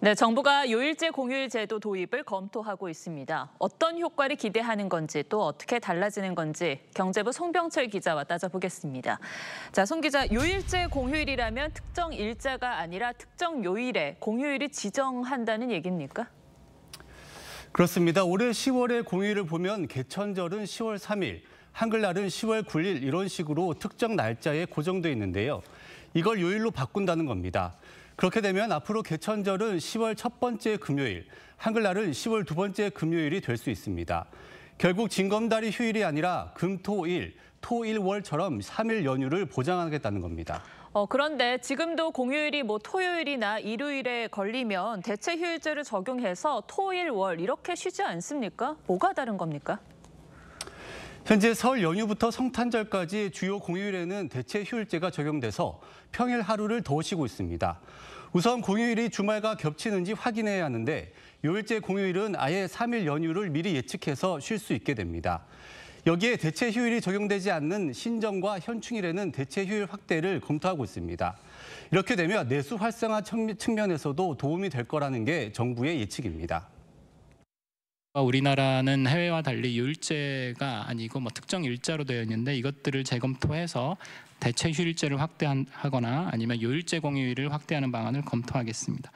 네, 정부가 요일제 공휴일 제도 도입을 검토하고 있습니다. 어떤 효과를 기대하는 건지 또 어떻게 달라지는 건지 경제부 송병철 기자와 따져보겠습니다. 자, 송 기자, 요일제 공휴일이라면 특정 일자가 아니라 특정 요일에 공휴일이 지정한다는 얘기입니까? 그렇습니다. 올해 10월의 공휴일을 보면 개천절은 10월 3일, 한글날은 10월 9일 이런 식으로 특정 날짜에 고정돼 있는데요. 이걸 요일로 바꾼다는 겁니다. 그렇게 되면 앞으로 개천절은 10월 첫 번째 금요일, 한글날은 10월 두 번째 금요일이 될 수 있습니다. 결국 징검다리 휴일이 아니라 금, 토, 일, 토, 일, 월처럼 3일 연휴를 보장하겠다는 겁니다. 어, 그런데 지금도 공휴일이 뭐 토요일이나 일요일에 걸리면 대체 휴일제를 적용해서 토, 일, 월 이렇게 쉬지 않습니까? 뭐가 다른 겁니까? 현재 설 연휴부터 성탄절까지 주요 공휴일에는 대체 휴일제가 적용돼서 평일 하루를 더 쉬고 있습니다. 우선 공휴일이 주말과 겹치는지 확인해야 하는데 요일제 공휴일은 아예 3일 연휴를 미리 예측해서 쉴 수 있게 됩니다. 여기에 대체 휴일이 적용되지 않는 신정과 현충일에는 대체 휴일 확대를 검토하고 있습니다. 이렇게 되면 내수 활성화 측면에서도 도움이 될 거라는 게 정부의 예측입니다. 아, 우리나라는 해외와 달리 일제가 아니고 뭐 특정 일자로 되어 있는데 이것들을 재검토해서 대체 휴일제를 확대하거나 아니면 요일제 공휴일을 확대하는 방안을 검토하겠습니다.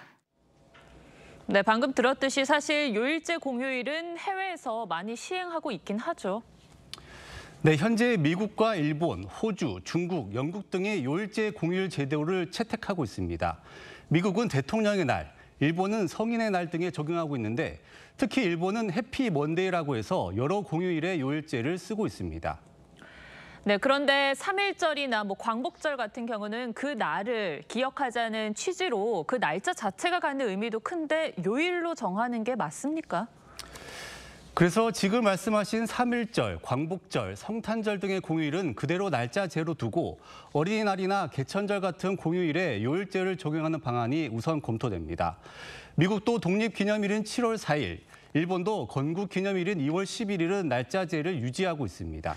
네, 방금 들었듯이 사실 요일제 공휴일은 해외에서 많이 시행하고 있긴 하죠. 네, 현재 미국과 일본, 호주, 중국, 영국 등의 요일제 공휴일 제도를 채택하고 있습니다. 미국은 대통령의 날, 일본은 성인의 날 등에 적용하고 있는데 특히 일본은 해피 먼데이라고 해서 여러 공휴일의 요일제를 쓰고 있습니다. 네, 그런데 삼일절이나뭐 광복절 같은 경우는 그 날을 기억하자는 취지로 그 날짜 자체가 갖는 의미도 큰데 요일로 정하는 게 맞습니까? 그래서 지금 말씀하신 삼일절 광복절, 성탄절 등의 공휴일은 그대로 날짜 제로 두고 어린이날이나 개천절 같은 공휴일에 요일제를 적용하는 방안이 우선 검토됩니다. 미국도 독립기념일인 7월 4일, 일본도 건국기념일인 2월 11일은 날짜제를 유지하고 있습니다.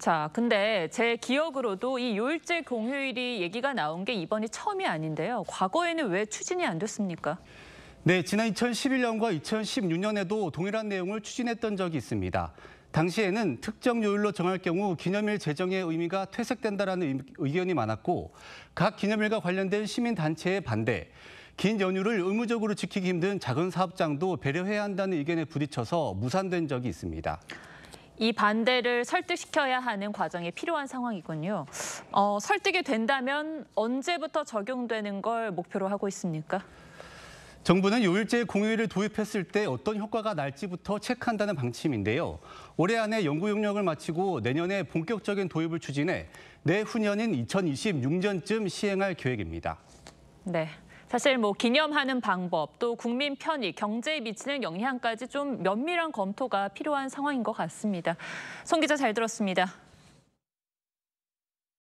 자, 근데 제 기억으로도 이 요일제 공휴일이 얘기가 나온 게 이번이 처음이 아닌데요. 과거에는 왜 추진이 안 됐습니까? 네, 지난 2011년과 2016년에도 동일한 내용을 추진했던 적이 있습니다. 당시에는 특정 요일로 정할 경우 기념일 제정의 의미가 퇴색된다라는 의견이 많았고 각 기념일과 관련된 시민단체의 반대, 긴 연휴를 의무적으로 지키기 힘든 작은 사업장도 배려해야 한다는 의견에 부딪혀서 무산된 적이 있습니다. 이 반대를 설득시켜야 하는 과정이 필요한 상황이군요. 어, 설득이 된다면 언제부터 적용되는 걸 목표로 하고 있습니까? 정부는 요일제 공휴일을 도입했을 때 어떤 효과가 날지부터 체크한다는 방침인데요. 올해 안에 연구 용역을 마치고 내년에 본격적인 도입을 추진해 내후년인 2026년쯤 시행할 계획입니다. 네. 사실 뭐 기념하는 방법, 또 국민 편익, 경제에 미치는 영향까지 좀 면밀한 검토가 필요한 상황인 것 같습니다. 송 기자 잘 들었습니다.